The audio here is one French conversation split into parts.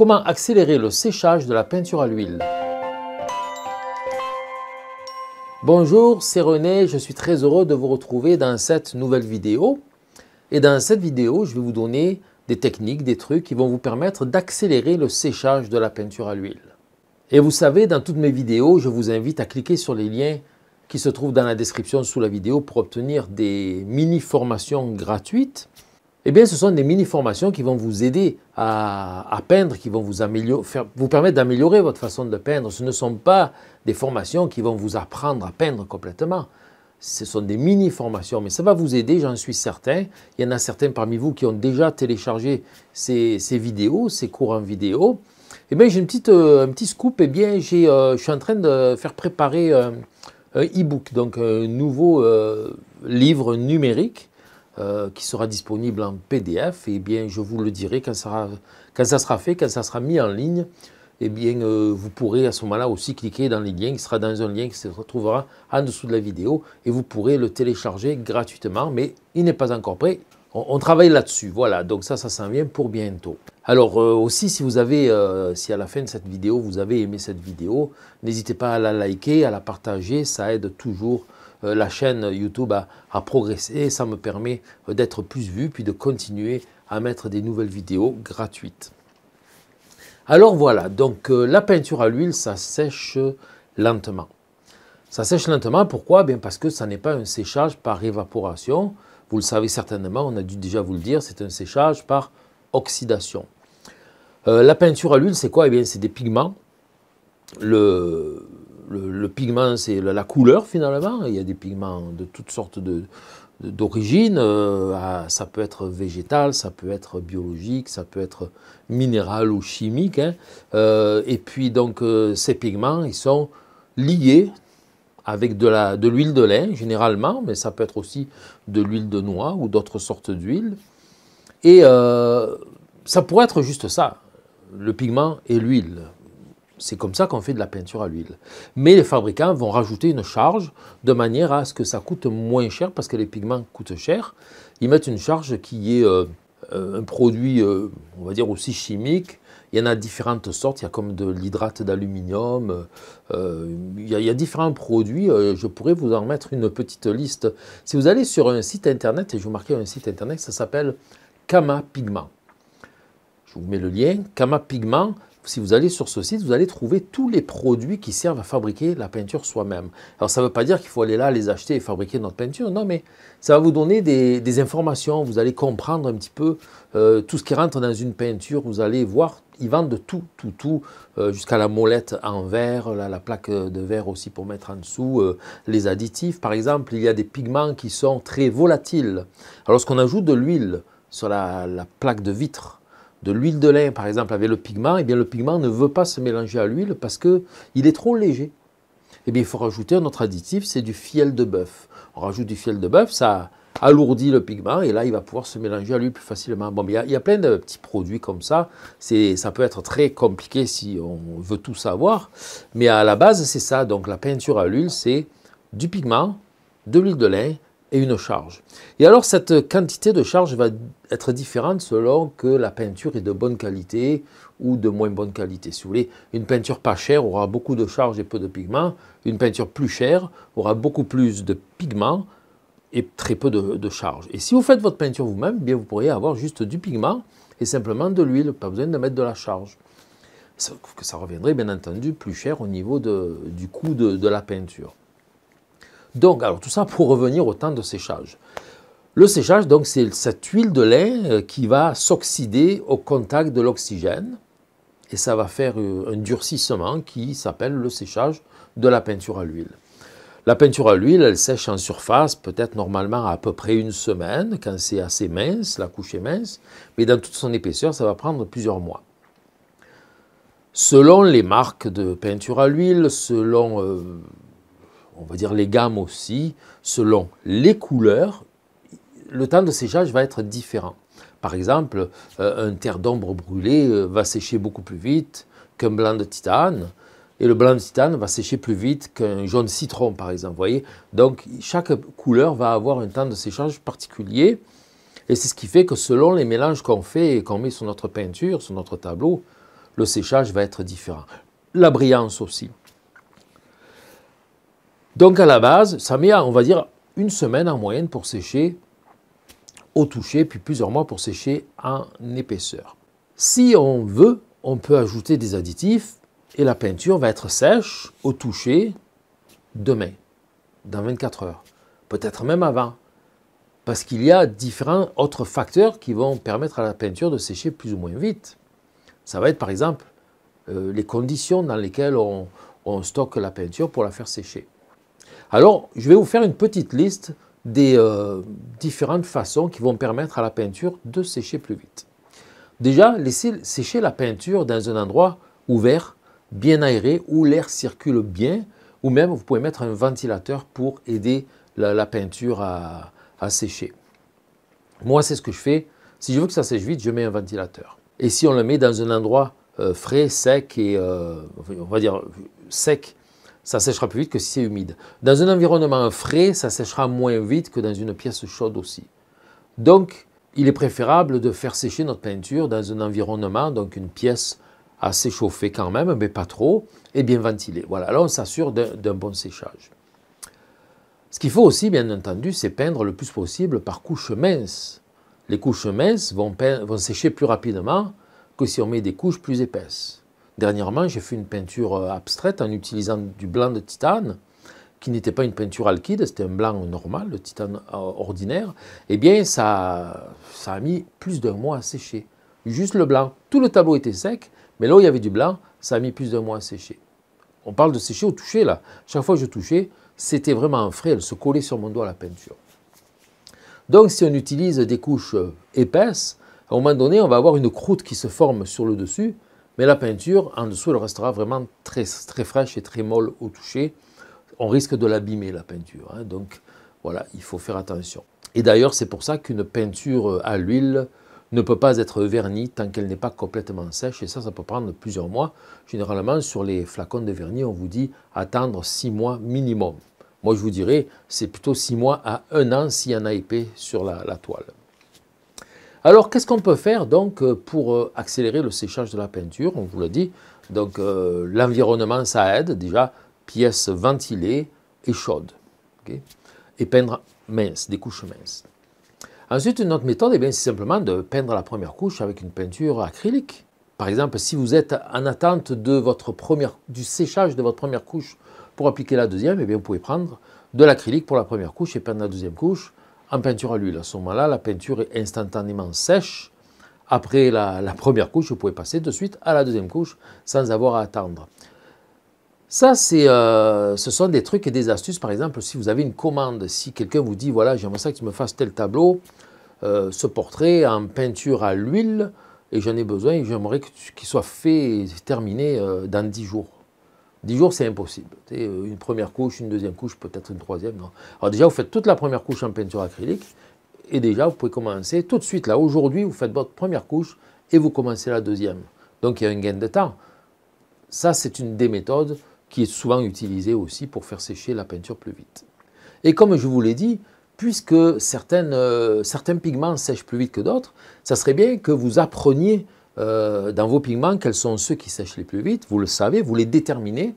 Comment accélérer le séchage de la peinture à l'huile Bonjour, c'est René, je suis très heureux de vous retrouver dans cette nouvelle vidéo. Et dans cette vidéo, je vais vous donner des techniques, des trucs qui vont vous permettre d'accélérer le séchage de la peinture à l'huile. Et vous savez, dans toutes mes vidéos, je vous invite à cliquer sur les liens qui se trouvent dans la description sous la vidéo pour obtenir des mini-formations gratuites eh bien, ce sont des mini-formations qui vont vous aider à, peindre, qui vont vous, vous permettre d'améliorer votre façon de peindre. Ce ne sont pas des formations qui vont vous apprendre à peindre complètement. Ce sont des mini-formations, mais ça va vous aider, j'en suis certain. Il y en a certains parmi vous qui ont déjà téléchargé ces, vidéos, ces cours en vidéo. Eh bien, j'ai euh, un petit scoop. Eh bien, euh, je suis en train de faire préparer euh, un e-book, donc un nouveau livre numérique euh, qui sera disponible en PDF, et eh bien je vous le dirai quand, ça sera, fait, quand ça sera mis en ligne. Et eh bien, euh, vous pourrez à ce moment-là aussi cliquer dans les liens, qui sera dans un lien qui se retrouvera en dessous de la vidéo, et vous pourrez le télécharger gratuitement, mais il n'est pas encore prêt. On, travaille là-dessus, voilà, donc ça, ça s'en vient pour bientôt. Alors euh, aussi, si vous avez, si à la fin de cette vidéo, vous avez aimé cette vidéo, n'hésitez pas à la liker, à la partager, ça aide toujours euh, la chaîne YouTube a, progressé ça me permet euh, d'être plus vu puis de continuer à mettre des nouvelles vidéos gratuites. Alors voilà, donc euh, la peinture à l'huile, ça sèche lentement. Ça sèche lentement, pourquoi Bien Parce que ça n'est pas un séchage par évaporation. Vous le savez certainement, on a dû déjà vous le dire, c'est un séchage par oxydation. la peinture à l'huile, c'est quoi eh bien, c'est des pigments. Le, le, pigment, c'est la, couleur finalement. Il y a des pigments de toutes sortes d'origines. d'origine, euh, ça peut être végétal, ça peut être biologique, ça peut être minéral ou chimique. Hein. Euh, et puis donc euh, ces pigments, ils sont liés avec de, de l'huile de lin généralement, mais ça peut être aussi de l'huile de noix ou d'autres sortes d'huiles. Et ça pourrait être juste ça, le pigment et l'huile. C'est comme ça qu'on fait de la peinture à l'huile. Mais les fabricants vont rajouter une charge de manière à ce que ça coûte moins cher parce que les pigments coûtent cher. Ils mettent une charge qui est euh, euh, un produit, euh, on va dire, aussi chimique. Il y en a différentes sortes, il y a comme de l'hydrate d'aluminium, il, y a différents produits, je pourrais vous en mettre une petite liste. Si vous allez sur un site internet, et je vous marquais un site internet, ça s'appelle Kama Pigment. Je vous mets le lien, Kama Pigment, si vous allez sur ce site, vous allez trouver tous les produits qui servent à fabriquer la peinture soi-même. Alors ça ne veut pas dire qu'il faut aller là les acheter et fabriquer notre peinture, non, mais ça va vous donner des, informations, vous allez comprendre un petit peu euh, tout ce qui rentre dans une peinture, vous allez voir, ils vendent de tout, tout, tout, euh, jusqu'à la molette en verre, la, plaque de verre aussi pour mettre en dessous, euh, les additifs par exemple, il y a des pigments qui sont très volatiles. Alors lorsqu'on ajoute de l'huile sur la plaque de vitre, de l'huile de lin, par exemple, avec le pigment, eh bien, le pigment ne veut pas se mélanger à l'huile parce qu'il est trop léger. Eh bien, il faut rajouter un autre additif, c'est du fiel de bœuf. On rajoute du fiel de bœuf, ça alourdit le pigment et là, il va pouvoir se mélanger à l'huile plus facilement. Bon, il y, a, plein de petits produits comme ça. Ça peut être très compliqué si on veut tout savoir, mais à la base, c'est ça. Donc, la peinture à l'huile, c'est du pigment, de l'huile de lin, et une charge. Et alors cette quantité de charge va être différente selon que la peinture est de bonne qualité ou de moins bonne qualité. Si vous voulez, une peinture pas chère aura beaucoup de charge et peu de pigments. Une peinture plus chère aura beaucoup plus de pigments et très peu de, charge. Et si vous faites votre peinture vous-même, eh bien vous pourriez avoir juste du pigment et simplement de l'huile, pas besoin de mettre de la charge. que ça reviendrait bien entendu plus cher au niveau du coût de la peinture. Donc, alors tout ça pour revenir au temps de séchage. Le séchage, donc, c'est cette huile de lin euh, qui va s'oxyder au contact de l'oxygène et ça va faire euh, un durcissement qui s'appelle le séchage de la peinture à l'huile. La peinture à l'huile, elle sèche en surface, peut-être normalement à, peu près une semaine, quand c'est assez mince, la couche est mince, mais dans toute son épaisseur, ça va prendre plusieurs mois. Selon les marques de peinture à l'huile, selon euh, on va dire les gammes aussi, selon les couleurs, le temps de séchage va être différent. Par exemple, euh, un terre d'ombre brûlée euh, va sécher beaucoup plus vite qu'un blanc de titane, et le blanc de titane va sécher plus vite qu'un jaune citron, par exemple. Donc, chaque couleur va avoir un temps de séchage particulier, et c'est ce qui fait que selon les mélanges qu'on fait et qu'on met sur notre peinture, sur notre tableau, le séchage va être différent. La brillance aussi. Donc à la base, ça met, on va dire, une semaine en moyenne pour sécher au toucher, puis plusieurs mois pour sécher en épaisseur. Si on veut, on peut ajouter des additifs et la peinture va être sèche au toucher demain, dans 24 heures, peut-être même avant, parce qu'il y a différents autres facteurs qui vont permettre à la peinture de sécher plus ou moins vite. Ça va être par exemple euh, les conditions dans lesquelles on stocke la peinture pour la faire sécher. Alors, je vais vous faire une petite liste des euh, différentes façons qui vont permettre à la peinture de sécher plus vite. Déjà, laissez sécher la peinture dans un endroit ouvert, bien aéré, où l'air circule bien, ou même vous pouvez mettre un ventilateur pour aider la, peinture à, sécher. Moi, c'est ce que je fais. Si je veux que ça sèche vite, je mets un ventilateur. Et si on le met dans un endroit euh, frais, sec et euh, on va dire sec ça séchera plus vite que si c'est humide. Dans un environnement frais, ça séchera moins vite que dans une pièce chaude aussi. Donc, il est préférable de faire sécher notre peinture dans un environnement, donc une pièce assez chauffée quand même, mais pas trop, et bien ventilée. Voilà, là on s'assure d'un bon séchage. Ce qu'il faut aussi, bien entendu, c'est peindre le plus possible par couches minces. Les couches minces vont, vont sécher plus rapidement que si on met des couches plus épaisses. Dernièrement, j'ai fait une peinture euh, abstraite en utilisant du blanc de titane, qui n'était pas une peinture alkyde, c'était un blanc normal, le titane euh, ordinaire. Eh bien, ça, ça a mis plus d'un mois à sécher. Juste le blanc. Tout le tableau était sec, mais là où il y avait du blanc, ça a mis plus d'un mois à sécher. On parle de sécher au toucher, là. Chaque fois que je touchais, c'était vraiment un frais, elle se collait sur mon doigt la peinture. Donc, si on utilise des couches euh, épaisses, à un moment donné, on va avoir une croûte qui se forme sur le dessus, mais la peinture, en dessous, elle restera vraiment très, très fraîche et très molle au toucher. On risque de l'abîmer, la peinture. Hein. Donc voilà, il faut faire attention. Et d'ailleurs, c'est pour ça qu'une peinture à l'huile ne peut pas être vernie tant qu'elle n'est pas complètement sèche. Et ça, ça peut prendre plusieurs mois. Généralement, sur les flacons de vernis, on vous dit attendre six mois minimum. Moi, je vous dirais, c'est plutôt six mois à un an s'il y en a épais sur la toile. Alors, qu'est-ce qu'on peut faire donc euh, pour euh, accélérer le séchage de la peinture On vous l'a dit, donc euh, l'environnement, ça aide déjà, pièce ventilée et chaude. et peindre mince, des couches minces. Ensuite, une autre méthode, eh bien, c'est simplement de peindre la première couche avec une peinture acrylique. Par exemple, si vous êtes en attente de votre première, du séchage de votre première couche pour appliquer la deuxième, et eh bien, vous pouvez prendre de l'acrylique pour la première couche et peindre la deuxième couche en peinture à l'huile. À ce moment-là, la peinture est instantanément sèche. Après la, première couche, vous pouvez passer de suite à la deuxième couche sans avoir à attendre. Ça, euh, ce sont des trucs et des astuces. Par exemple, si vous avez une commande, si quelqu'un vous dit, voilà, j'aimerais ça que tu me fasses tel tableau, euh, ce portrait en peinture à l'huile, et j'en ai besoin, j'aimerais qu'il soit fait terminé euh, dans 10 jours. 10 jours, c'est impossible. Euh, une première couche, une deuxième couche, peut-être une troisième. Non. Alors déjà, vous faites toute la première couche en peinture acrylique. Et déjà, vous pouvez commencer tout de suite. Là, aujourd'hui, vous faites votre première couche et vous commencez la deuxième. Donc, il y a un gain de temps. Ça, c'est une des méthodes qui est souvent utilisée aussi pour faire sécher la peinture plus vite. Et comme je vous l'ai dit, puisque euh, certains pigments sèchent plus vite que d'autres, ça serait bien que vous appreniez euh, dans vos pigments quels sont ceux qui sèchent les plus vite. Vous le savez, vous les déterminez.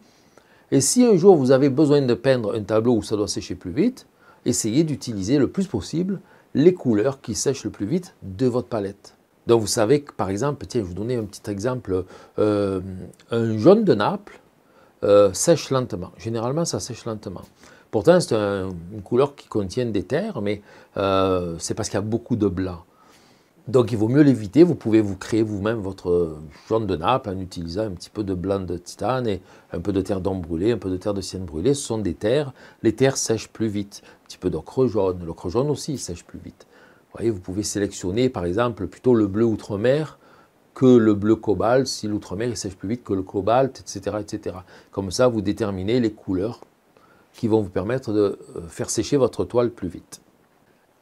Et si un jour vous avez besoin de peindre un tableau où ça doit sécher plus vite, essayez d'utiliser le plus possible les couleurs qui sèchent le plus vite de votre palette. Donc vous savez que par exemple, tiens, je vous donner un petit exemple, euh, un jaune de Naples euh, sèche lentement. Généralement, ça sèche lentement. Pourtant, c'est une couleur qui contient des terres, mais c'est parce qu'il y a beaucoup de blanc. Donc il vaut mieux l'éviter, vous pouvez vous créer vous-même votre jaune de nappe en utilisant un petit peu de blanc de titane et un peu de terre d'ombre brûlée, un peu de terre de sienne brûlée, ce sont des terres, les terres sèchent plus vite, un petit peu d'ocre jaune, l'ocre jaune aussi sèche plus vite. Vous voyez, vous pouvez sélectionner par exemple plutôt le bleu outre-mer que le bleu cobalt, si l'outre-mer sèche plus vite que le cobalt, etc., etc. Comme ça, vous déterminez les couleurs qui vont vous permettre de euh, faire sécher votre toile plus vite.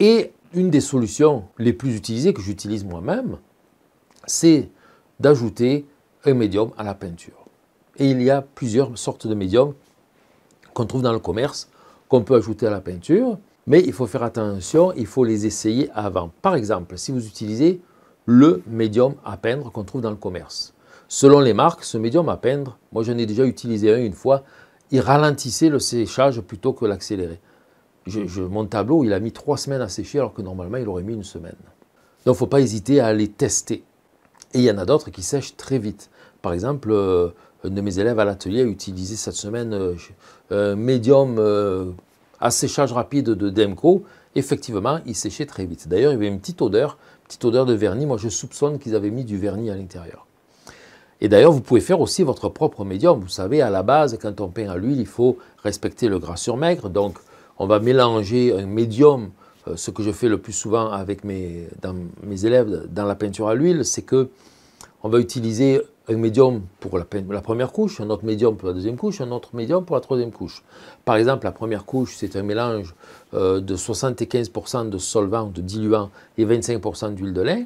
Et une des solutions les plus utilisées que j'utilise moi-même, c'est d'ajouter un médium à la peinture. Et il y a plusieurs sortes de médiums qu'on trouve dans le commerce, qu'on peut ajouter à la peinture, mais il faut faire attention, il faut les essayer avant. Par exemple, si vous utilisez le médium à peindre qu'on trouve dans le commerce, selon les marques, ce médium à peindre, moi j'en ai déjà utilisé un une fois, il ralentissait le séchage plutôt que l'accélérer je, mon tableau, il a mis trois semaines à sécher alors que normalement, il aurait mis une semaine. Donc, il ne faut pas hésiter à aller tester. Et il y en a d'autres qui sèchent très vite. Par exemple, euh, un de mes élèves à l'atelier a utilisé cette semaine euh, un médium à euh, séchage rapide de Demco. Effectivement, il séchait très vite. D'ailleurs, il y avait une petite odeur, petite odeur de vernis. Moi, je soupçonne qu'ils avaient mis du vernis à l'intérieur. Et d'ailleurs, vous pouvez faire aussi votre propre médium. Vous savez, à la base, quand on peint à l'huile, il faut respecter le gras sur maigre. Donc, on va mélanger un médium. Euh, ce que je fais le plus souvent avec mes, mes élèves dans la peinture à l'huile, c'est que on va utiliser un médium pour la, la, première couche, un autre médium pour la deuxième couche, un autre médium pour la troisième couche. Par exemple, la première couche, c'est un mélange euh, de 75% de solvant, de diluant et 25% d'huile de lin.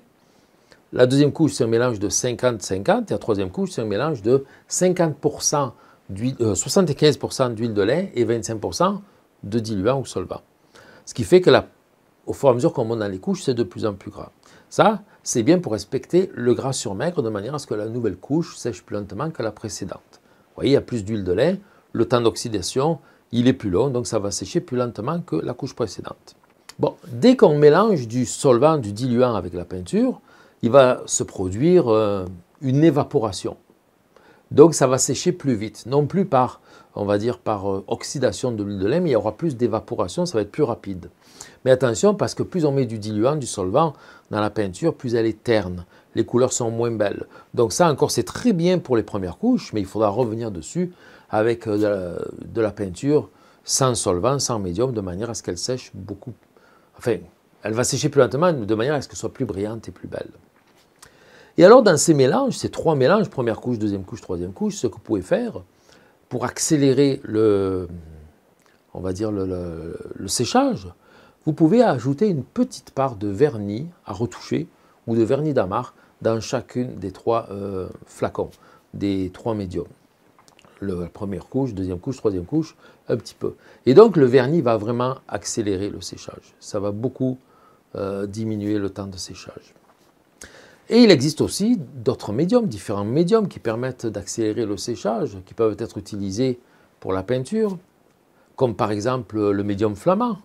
La deuxième couche, c'est un mélange de 50-50. Et la troisième couche, c'est un mélange de 50% 75% euh, d'huile de lin et 25% de diluant ou solvant. Ce qui fait que la, au fur et à mesure qu'on monte dans les couches, c'est de plus en plus gras. Ça, c'est bien pour respecter le gras sur maigre de manière à ce que la nouvelle couche sèche plus lentement que la précédente. Vous voyez, il y a plus d'huile de lait, le temps d'oxydation, il est plus long, donc ça va sécher plus lentement que la couche précédente. Bon, dès qu'on mélange du solvant, du diluant avec la peinture, il va se produire euh, une évaporation. Donc ça va sécher plus vite, non plus par on va dire, par euh, oxydation de l'huile de lin, mais il y aura plus d'évaporation, ça va être plus rapide. Mais attention, parce que plus on met du diluant, du solvant dans la peinture, plus elle est terne, les couleurs sont moins belles. Donc ça encore, c'est très bien pour les premières couches, mais il faudra revenir dessus avec euh, de la, peinture sans solvant, sans médium, de manière à ce qu'elle sèche beaucoup. Enfin, elle va sécher plus lentement, de manière à ce qu'elle soit plus brillante et plus belle. Et alors, dans ces mélanges, ces trois mélanges, première couche, deuxième couche, troisième couche, ce que vous pouvez faire, pour accélérer le, on va dire le, séchage, vous pouvez ajouter une petite part de vernis à retoucher ou de vernis d'amarre dans chacune des trois euh, flacons, des trois médiums. la première couche, deuxième couche, troisième couche, un petit peu. Et donc le vernis va vraiment accélérer le séchage. Ça va beaucoup euh, diminuer le temps de séchage. Et il existe aussi d'autres médiums, différents médiums qui permettent d'accélérer le séchage, qui peuvent être utilisés pour la peinture, comme par exemple le médium flamand,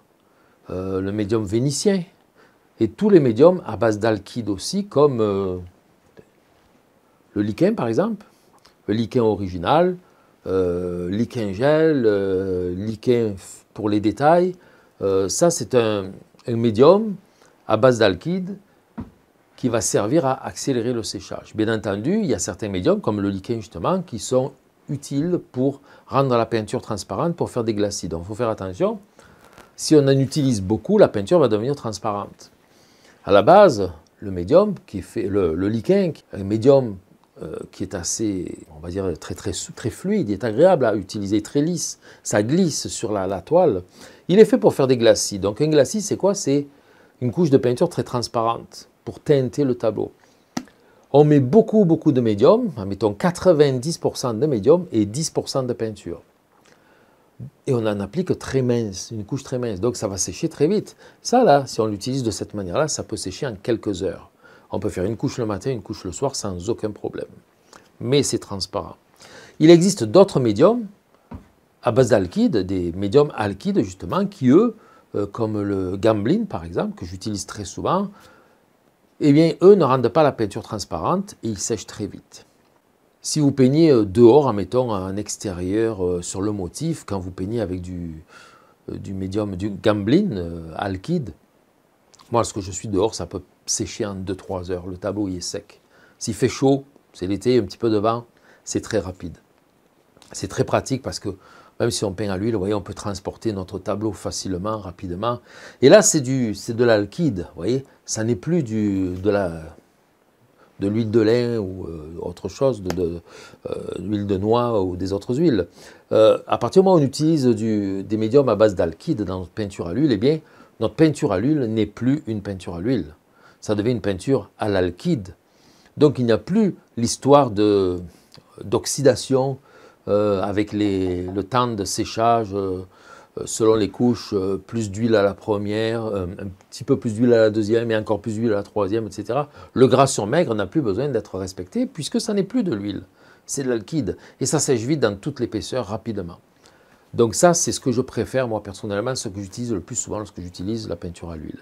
euh, le médium vénitien, et tous les médiums à base d'alkyde aussi, comme euh, le lichen par exemple, le Liquen original, euh, gel, euh, Liquen pour les détails. ça, c'est un médium à base d'alkyde qui va servir à accélérer le séchage. Bien entendu, il y a certains médiums, comme le liquin justement, qui sont utiles pour rendre la peinture transparente pour faire des glacis. Donc il faut faire attention. Si on en utilise beaucoup, la peinture va devenir transparente. À la base, le médium qui fait le, un médium euh, qui est assez, on va dire, très, très, très fluide, est agréable à utiliser, très lisse, ça glisse sur la toile. Il est fait pour faire des glacis. Donc un glacis, c'est quoi C'est une couche de peinture très transparente teinter le tableau. On met beaucoup, beaucoup de médium, mettons 90% de médium et 10% de peinture. Et on en applique très mince, une couche très mince, donc ça va sécher très vite. Ça là, si on l'utilise de cette manière-là, ça peut sécher en quelques heures. On peut faire une couche le matin, une couche le soir sans aucun problème. Mais c'est transparent. Il existe d'autres médiums à base d'alkyde, des médiums alkydes justement, qui eux, euh, comme le gambling par exemple, que j'utilise très souvent, eh bien, eux ne rendent pas la peinture transparente et ils sèchent très vite. Si vous peignez euh, dehors, en mettant un extérieur euh, sur le motif, quand vous peignez avec du, euh, du médium, du gamblin, alkyde, moi, lorsque je suis dehors, ça peut sécher en 2-3 heures. Le tableau, il est sec. S'il fait chaud, c'est l'été, un petit peu de vent, c'est très rapide. C'est très pratique parce que même ah si on peint à l'huile, vous voyez, on peut transporter notre tableau facilement, rapidement. Et là, c'est de l'alkyde, voyez. Ça n'est plus du, de la de l'huile de lin ou euh, autre chose, de, de l'huile euh, de noix ou des autres huiles. Euh, à partir du moment où on utilise des médiums à base d'alkyde dans notre peinture à l'huile, eh bien, notre peinture à l'huile n'est plus une peinture à l'huile. Ça devient une peinture à l'alkyde. Donc il n'y a plus l'histoire d'oxydation, euh, avec le temps de séchage, euh, euh, selon les couches, plus d'huile à la première, un petit peu plus d'huile à la deuxième et encore plus d'huile à la troisième, etc. Le gras sur maigre n'a plus besoin d'être respecté puisque ça n'est plus de l'huile, c'est de l'alkyde et ça sèche vite dans toute l'épaisseur rapidement. Donc ça, c'est ce que je préfère moi personnellement, ce que j'utilise le plus souvent lorsque j'utilise la peinture à l'huile.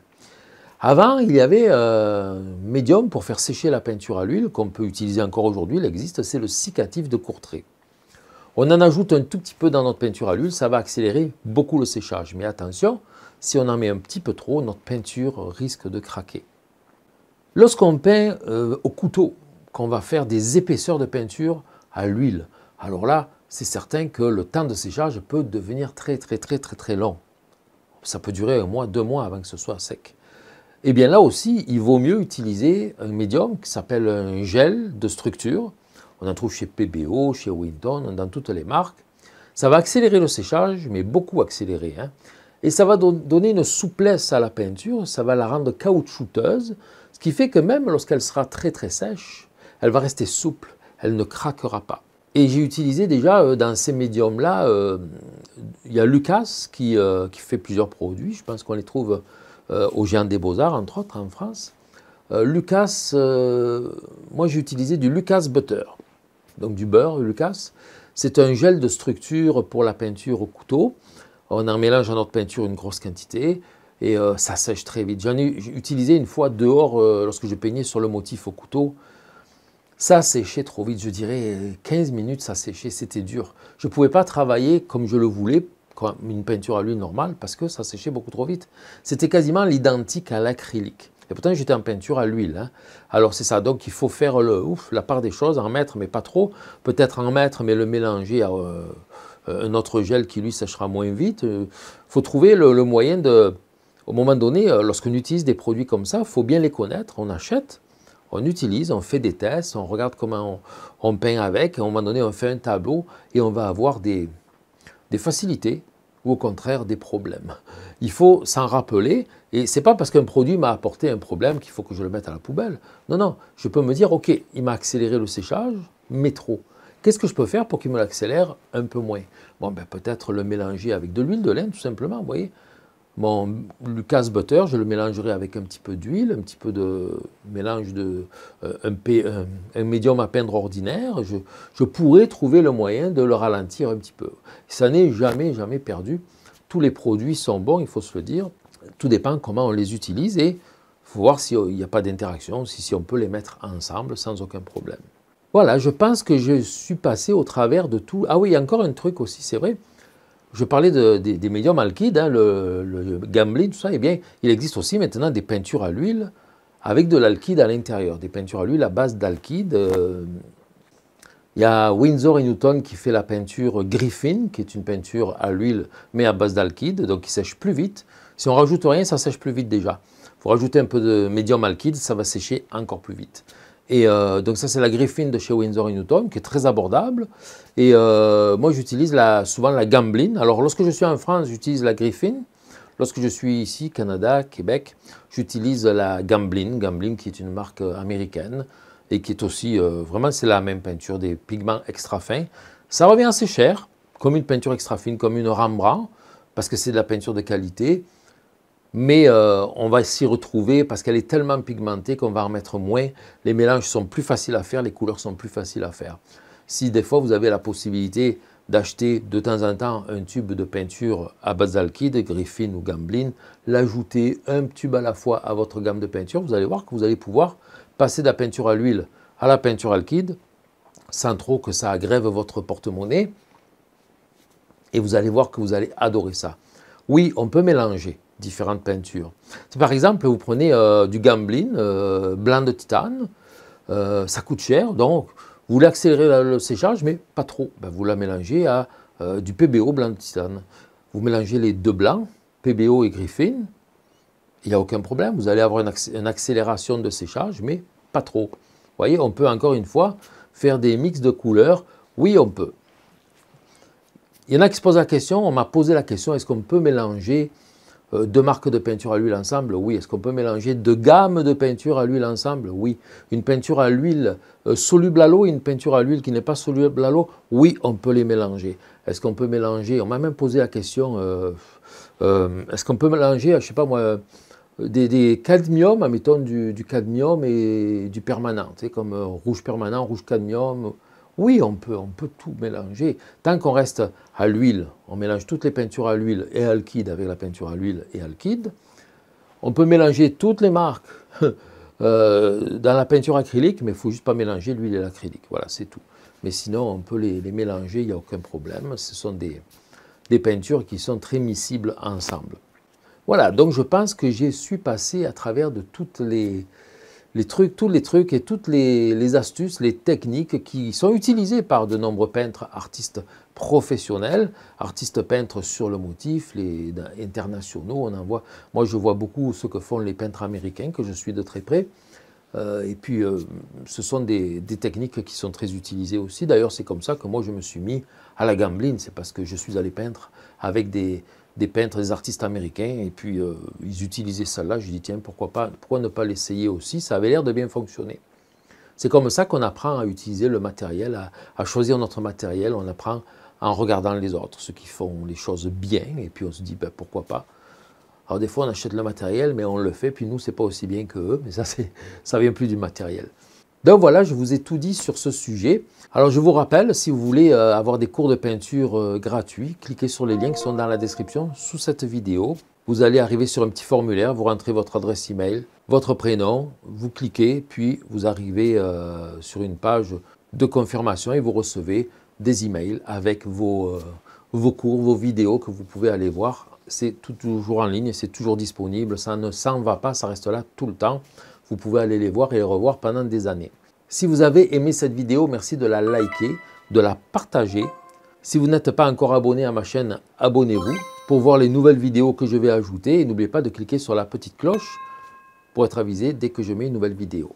Avant, il y avait un médium pour faire sécher la peinture à l'huile qu'on peut utiliser encore aujourd'hui, il existe, c'est le cicatif de Courtrai. On en ajoute un tout petit peu dans notre peinture à l'huile, ça va accélérer beaucoup le séchage. Mais attention, si on en met un petit peu trop, notre peinture risque de craquer. Lorsqu'on peint euh, au couteau, qu'on va faire des épaisseurs de peinture à l'huile, alors là, c'est certain que le temps de séchage peut devenir très très très très très long. Ça peut durer un mois, deux mois avant que ce soit sec. Et eh bien là aussi, il vaut mieux utiliser un médium qui s'appelle un gel de structure, on en trouve chez PBO, chez Winton, dans toutes les marques. Ça va accélérer le séchage, mais beaucoup accélérer. Hein. Et ça va donner une souplesse à la peinture, ça va la rendre caoutchouteuse, ce qui fait que même lorsqu'elle sera très très sèche, elle va rester souple, elle ne craquera pas. Et j'ai utilisé déjà euh, dans ces médiums-là, euh, il y a Lucas qui, euh, qui, fait plusieurs produits, je pense qu'on les trouve au Géant des Beaux-Arts, entre autres, en France. Lucas, moi j'ai utilisé du Lucas Butter donc du beurre, Lucas. C'est un gel de structure pour la peinture au couteau. On en mélange à notre peinture une grosse quantité et euh, ça sèche très vite. J'en ai utilisé une fois dehors euh, lorsque je peignais sur le motif au couteau. Ça séchait trop vite, je dirais 15 minutes, ça séchait, c'était dur. Je ne pouvais pas travailler comme je le voulais, comme une peinture à l'huile normale, parce que ça séchait beaucoup trop vite. C'était quasiment l'identique à l'acrylique. Et pourtant, j'étais en peinture à l'huile. Hein. Alors c'est ça, donc il faut faire la part des choses, en mettre, mais pas trop. Peut-être en mettre, mais le mélanger à euh, un autre gel qui, lui, séchera moins vite. Il euh, faut trouver le, moyen de... Au moment donné, euh, lorsqu'on utilise des produits comme ça, il faut bien les connaître. On achète, on utilise, on fait des tests, on regarde comment on, peint avec. Et à moment donné, on fait un tableau et on va avoir des facilités ou au contraire des problèmes. Il faut s'en rappeler, et c'est pas parce qu'un produit m'a apporté un problème qu'il faut que je le mette à la poubelle. Non, non, je peux me dire, ok, il m'a accéléré le séchage, mais trop. Qu'est-ce que je peux faire pour qu'il me l'accélère un peu moins Bon, ben peut-être le mélanger avec de l'huile de lin, tout simplement, vous voyez. Mon Lucas Butter, je le mélangerai avec un petit peu d'huile, un petit peu de mélange de euh, un, médium à peindre ordinaire. Je, pourrais trouver le moyen de le ralentir un petit peu. Ça n'est jamais, jamais perdu. Tous les produits sont bons, il faut se le dire. Tout dépend comment on les utilise et voir s'il euh, n'y a pas d'interaction, si, si on peut les mettre ensemble sans aucun problème. Voilà, je pense que je suis passé au travers de tout. Ah oui, encore un truc aussi, c'est vrai. Je parlais des médiums alkydes, hein, le, gambling, tout ça. Et eh bien, il existe aussi maintenant des peintures à l'huile avec de l'alkyde à l'intérieur, des peintures à l'huile à base d'alkyde. Euh. il y a Windsor et Newton qui fait la peinture Griffin, qui est une peinture à l'huile mais à base d'alkyde, donc qui sèche plus vite. Si on rajoute rien, ça sèche plus vite déjà. Il faut rajouter un peu de médium alkyde, ça va sécher encore plus vite. Et euh, donc ça, c'est la Griffin de chez Windsor Newton, qui est très abordable. Et euh, moi, j'utilise souvent la Gamblin. Alors, lorsque je suis en France, j'utilise la Griffin. Lorsque je suis ici, Canada, Québec, j'utilise la Gamblin. Gamblin, qui est une marque américaine et qui est aussi, euh, vraiment, c'est la même peinture, des pigments extra fins. Ça revient assez cher, comme une peinture extra fine, comme une Rembrandt, parce que c'est de la peinture de qualité mais euh, on va s'y retrouver parce qu'elle est tellement pigmentée qu'on va en mettre moins. Les mélanges sont plus faciles à faire, les couleurs sont plus faciles à faire. Si des fois vous avez la possibilité d'acheter de temps en temps un tube de peinture à base alkyde, Griffin ou Gamblin, l'ajouter un tube à la fois à votre gamme de peinture, vous allez voir que vous allez pouvoir passer de la peinture à l'huile à la peinture alkyde sans trop que ça agrève votre porte-monnaie. Et vous allez voir que vous allez adorer ça. Oui, on peut mélanger, différentes peintures. par exemple, vous prenez euh, du gamblin, euh, blanc de titane, euh, ça coûte cher, donc vous voulez accélérer le séchage, mais pas trop. Ben, vous la mélangez à du PBO blanc de titane. Vous mélangez les deux blancs, PBO et Griffin, il n'y a aucun problème, vous allez avoir une, une, accélération de séchage, mais pas trop. Vous voyez, on peut encore une fois faire des mix de couleurs, oui on peut. Il y en a qui se posent la question, on m'a posé la question, est-ce qu'on peut mélanger euh, deux marques de peinture à l'huile ensemble Oui. Est-ce qu'on peut mélanger deux gammes de peinture à l'huile ensemble Oui. Une peinture à l'huile euh, soluble à l'eau et une peinture à l'huile qui n'est pas soluble à l'eau Oui, on peut les mélanger. Est-ce qu'on peut mélanger On m'a même posé la question, euh, est-ce qu'on peut mélanger, je ne sais pas moi, des, des cadmiums, admettons du, cadmium et du permanent, comme rouge permanent, rouge cadmium oui, on peut, on peut tout mélanger. Tant qu'on reste à l'huile, on mélange toutes les peintures à l'huile et alkyde avec la peinture à l'huile et alkyde. On peut mélanger toutes les marques euh, dans la peinture acrylique, mais il ne faut juste pas mélanger l'huile et l'acrylique. Voilà, c'est tout. Mais sinon, on peut les, mélanger, il n'y a aucun problème. Ce sont des, des peintures qui sont très miscibles ensemble. Voilà, donc je pense que j'ai su passer à travers de toutes les, les trucs, tous les trucs et toutes les, astuces, les techniques qui sont utilisées par de nombreux peintres, artistes professionnels, artistes peintres sur le motif, les internationaux, on en voit. Moi, je vois beaucoup ce que font les peintres américains, que je suis de très près. Euh, et puis, euh, ce sont des, techniques qui sont très utilisées aussi. D'ailleurs, c'est comme ça que moi, je me suis mis à la gambling. C'est parce que je suis allé peindre avec des, des peintres, des artistes américains, et puis euh, ils utilisaient celle-là. Je dis tiens, pourquoi, pas, pourquoi ne pas l'essayer aussi Ça avait l'air de bien fonctionner. C'est comme ça qu'on apprend à utiliser le matériel, à, choisir notre matériel. On apprend en regardant les autres, ceux qui font les choses bien, et puis on se dit ben, pourquoi pas. Alors des fois on achète le matériel, mais on le fait, puis nous c'est pas aussi bien que eux, mais ça, ça vient plus du matériel. Donc voilà, je vous ai tout dit sur ce sujet. Alors je vous rappelle, si vous voulez euh, avoir des cours de peinture euh, gratuits, cliquez sur les liens qui sont dans la description sous cette vidéo. Vous allez arriver sur un petit formulaire, vous rentrez votre adresse email, votre prénom, vous cliquez, puis vous arrivez euh, sur une page de confirmation et vous recevez des emails avec vos, vos cours, vos vidéos que vous pouvez aller voir. C'est toujours en ligne, c'est toujours disponible, ça ne s'en va pas, ça reste là tout le temps. Vous pouvez aller les voir et les revoir pendant des années. Si vous avez aimé cette vidéo, merci de la liker, de la partager. Si vous n'êtes pas encore abonné à ma chaîne, abonnez-vous pour voir les nouvelles vidéos que je vais ajouter. Et n'oubliez pas de cliquer sur la petite cloche pour être avisé dès que je mets une nouvelle vidéo.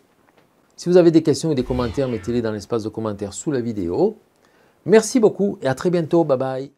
Si vous avez des questions ou des commentaires, mettez-les dans l'espace de commentaires sous la vidéo. Merci beaucoup et à très bientôt. Bye bye.